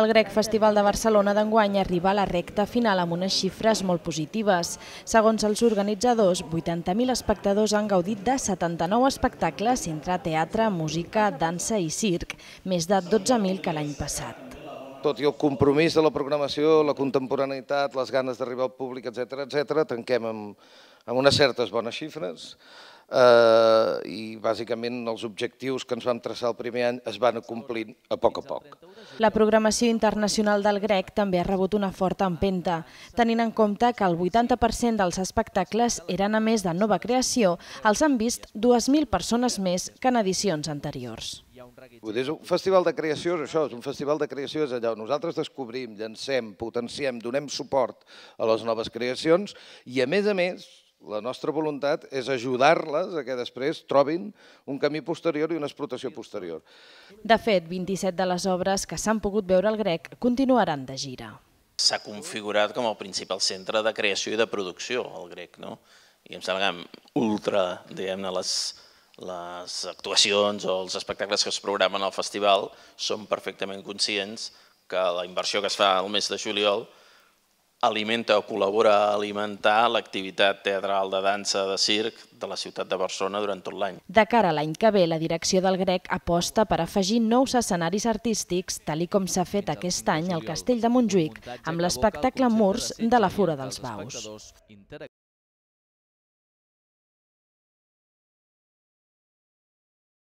El Grec Festival de Barcelona d'enguany arriba a la recta final amb unes xifres molt positives. Segons els organitzadors, 80.000 espectadors han gaudit de 79 espectacles entre teatre, música, dansa i circ, més de 12.000 que l'any passat. Tot i el compromís de la programació, la contemporaneïtat, les ganes d'arribar al públic, etc etc, tanquem amb amb unes certes bones xifres, eh, i bàsicament els objectius que ens vam traçar el primer any es van complint a poc a poc. La programació internacional del grec també ha rebut una forta empenta, tenint en compte que el 80% dels espectacles eren a més de nova creació, els han vist 2.000 persones més que en edicions anteriors. Vull dir, és un festival de creació, és això, és un festival de creació, és allò, nosaltres descobrim, llancem, potenciem, donem suport a les noves creacions i, a més a més, la nostra voluntat és ajudar-les a que després trobin un camí posterior i una explotació posterior. De fet, 27 de les obres que s'han pogut veure al grec continuaran de gira. S'ha configurat com el principal centre de creació i de producció al grec, no? I em sembla que ultra, diguem-ne, les, les actuacions o els espectacles que es programen al festival són perfectament conscients que la inversió que es fa al mes de juliol alimenta o col·labora a alimentar l'activitat teatral de dansa de circ de la ciutat de Barcelona durant tot l'any. De cara a l'any que ve, la direcció del Grec aposta per afegir nous escenaris artístics, tal i com s'ha fet aquest any al Castell de Montjuïc, amb l'espectacle Murs de la Fura dels Baus.